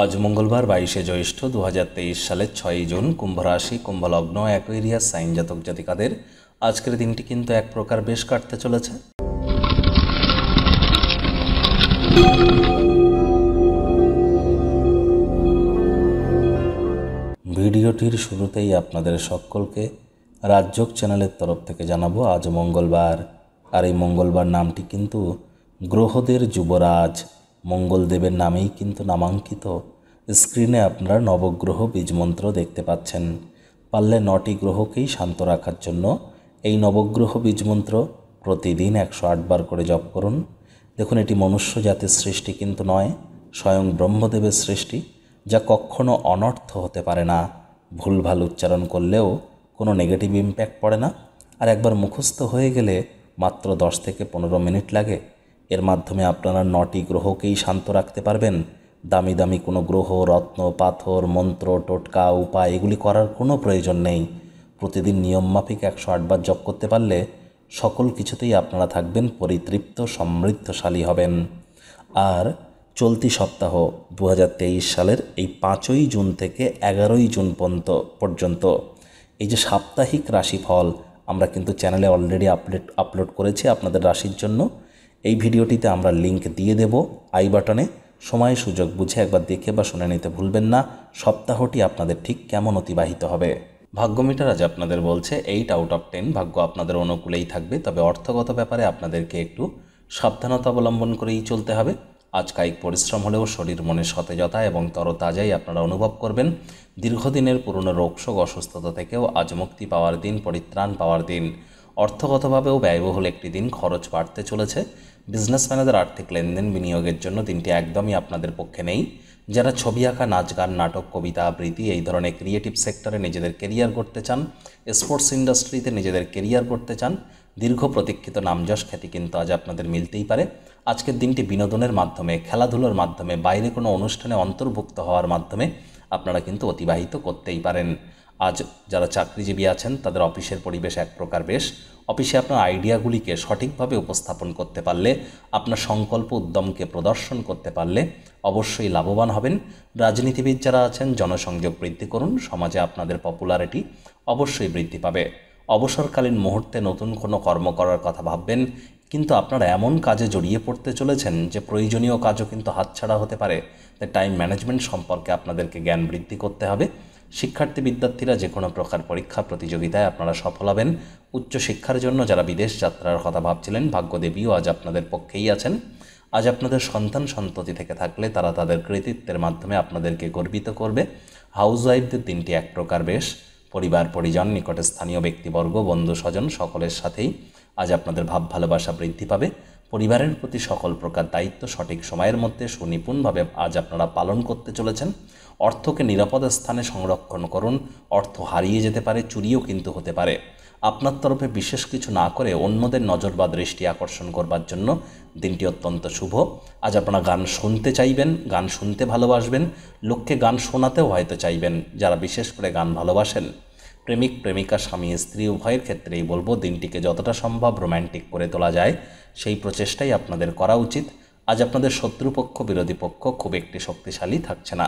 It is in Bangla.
আজ মঙ্গলবার বাইশে জ্যৈষ্ঠ দু সালের ছয়ই জুন কুম্ভ রাশি কুম্ভলগ্ন অ্যাকোয়েরিয়া সাইন জাতক জাতিকাদের আজকের দিনটি কিন্তু এক প্রকার বেশ কাটতে চলেছে ভিডিওটির শুরুতেই আপনাদের সকলকে রাজ্যক চ্যানেলের তরফ থেকে জানাবো আজ মঙ্গলবার আর এই মঙ্গলবার নামটি কিন্তু গ্রহদের যুবরাজ মঙ্গলদেবের নামেই কিন্তু নামাঙ্কিত স্ক্রিনে আপনারা নবগ্রহ বীজমন্ত্র দেখতে পাচ্ছেন পারলে নটি গ্রহকেই শান্ত রাখার জন্য এই নবগ্রহ বীজমন্ত্র প্রতিদিন একশো আটবার করে জপ করুন দেখুন এটি মনুষ্য জাতির সৃষ্টি কিন্তু নয় স্বয়ং ব্রহ্মদেবের সৃষ্টি যা কখনও অনর্থ হতে পারে না ভুলভাল উচ্চারণ করলেও কোনো নেগেটিভ ইম্প্যাক্ট পড়ে না আর একবার মুখস্থ হয়ে গেলে মাত্র দশ থেকে পনেরো মিনিট লাগে এর মাধ্যমে আপনারা নটি গ্রহকেই শান্ত রাখতে পারবেন দামি দামি কোনো গ্রহ রত্ন পাথর মন্ত্র টোটকা উপায় এগুলি করার কোনো প্রয়োজন নেই প্রতিদিন নিয়ম মাফিক একশো আটবার জপ করতে পারলে সকল কিছুতেই আপনারা থাকবেন পরিতৃপ্ত সমৃদ্ধশালী হবেন আর চলতি সপ্তাহ দু সালের এই পাঁচই জুন থেকে এগারোই জুন পর্যন্ত পর্যন্ত এই যে সাপ্তাহিক রাশিফল আমরা কিন্তু চ্যানেলে অলরেডি আপডেট আপলোড করেছি আপনাদের রাশির জন্য এই ভিডিওটিতে আমরা লিংক দিয়ে দেব আই বাটনে সময় সুযোগ বুঝে একবার দেখে বা শুনে নিতে ভুলবেন না সপ্তাহটি আপনাদের ঠিক কেমন অতিবাহিত হবে ভাগ্যমিটার আজ আপনাদের বলছে এইট আউট অফ টেন ভাগ্য আপনাদের অনুকূলেই থাকবে তবে অর্থগত ব্যাপারে আপনাদেরকে একটু সাবধানতা অবলম্বন করেই চলতে হবে আজ কায়িক পরিশ্রম হলেও শরীর মনে সতেজতা এবং তরতাজাই আপনারা অনুভব করবেন দীর্ঘদিনের পুরনো রোগশোক অসুস্থতা থেকেও আজ মুক্তি পাওয়ার দিন পরিত্রাণ পাওয়ার দিন অর্থগতভাবেও ব্যয়বহুল একটি দিন খরচ বাড়তে চলেছে বিজনেসম্যানেদের আর্থিক লেনদেন বিনিয়োগের জন্য দিনটি একদমই আপনাদের পক্ষে নেই যারা ছবি আঁকা নাচ গান নাটক কবিতা আবৃত্তি এই ধরনের ক্রিয়েটিভ সেক্টরে নিজেদের কেরিয়ার করতে চান স্পোর্টস ইন্ডাস্ট্রিতে নিজেদের কেরিয়ার করতে চান দীর্ঘ প্রতীক্ষিত নামযশ খ্যাতি কিন্তু আজ আপনাদের মিলতেই পারে আজকের দিনটি বিনোদনের মাধ্যমে খেলাধুলোর মাধ্যমে বাইরে কোনো অনুষ্ঠানে অন্তর্ভুক্ত হওয়ার মাধ্যমে আপনারা কিন্তু অতিবাহিত করতেই পারেন আজ যারা চাকরিজীবী আছেন তাদের অফিসের পরিবেশ এক প্রকার বেশ অফিসে আপনার আইডিয়াগুলিকে সঠিকভাবে উপস্থাপন করতে পারলে আপনার সংকল্প উদ্যমকে প্রদর্শন করতে পারলে অবশ্যই লাভবান হবেন রাজনীতিবিদ যারা আছেন জনসংযোগ বৃদ্ধি করুন সমাজে আপনাদের পপুলারিটি অবশ্যই বৃদ্ধি পাবে অবসরকালীন মুহূর্তে নতুন কোনো কর্ম করার কথা ভাববেন কিন্তু আপনারা এমন কাজে জড়িয়ে পড়তে চলেছেন যে প্রয়োজনীয় কাজও কিন্তু হাতছাড়া হতে পারে তাই টাইম ম্যানেজমেন্ট সম্পর্কে আপনাদেরকে জ্ঞান বৃদ্ধি করতে হবে শিক্ষার্থী বিদ্যার্থীরা যে কোনো প্রকার পরীক্ষা প্রতিযোগিতায় আপনারা সফল হবেন উচ্চশিক্ষার জন্য যারা বিদেশ যাত্রার কথা ভাবছিলেন ভাগ্যদেবীও আজ আপনাদের পক্ষেই আছেন আজ আপনাদের সন্তান সন্ততি থেকে থাকলে তারা তাদের কৃতিত্বের মাধ্যমে আপনাদেরকে গর্বিত করবে হাউসওয়াইফদের দিনটি এক প্রকার বেশ পরিবার পরিজন নিকটে স্থানীয় ব্যক্তিবর্গ বন্ধু স্বজন সকলের সাথেই আজ আপনাদের ভাব ভালোবাসা বৃদ্ধি পাবে পরিবারের প্রতি সকল প্রকার দায়িত্ব সঠিক সময়ের মধ্যে সুনিপুণভাবে আজ আপনারা পালন করতে চলেছেন অর্থকে নিরাপদ স্থানে সংরক্ষণ করুন অর্থ হারিয়ে যেতে পারে চুরিও কিন্তু হতে পারে আপনার তরফে বিশেষ কিছু না করে অন্যদের নজর বা দৃষ্টি আকর্ষণ করবার জন্য দিনটি অত্যন্ত শুভ আজ আপনারা গান শুনতে চাইবেন গান শুনতে ভালোবাসবেন লোককে গান শোনাতেও হয়তো চাইবেন যারা বিশেষ করে গান ভালোবাসেন প্রেমিক প্রেমিকা স্বামী স্ত্রী উভয়ের ক্ষেত্রেই বলবো দিনটিকে যতটা সম্ভব রোম্যান্টিক করে তোলা যায় সেই প্রচেষ্টাই আপনাদের করা উচিত আজ আপনাদের শত্রুপক্ষ বিরোধী পক্ষ খুব একটি শক্তিশালী থাকছে না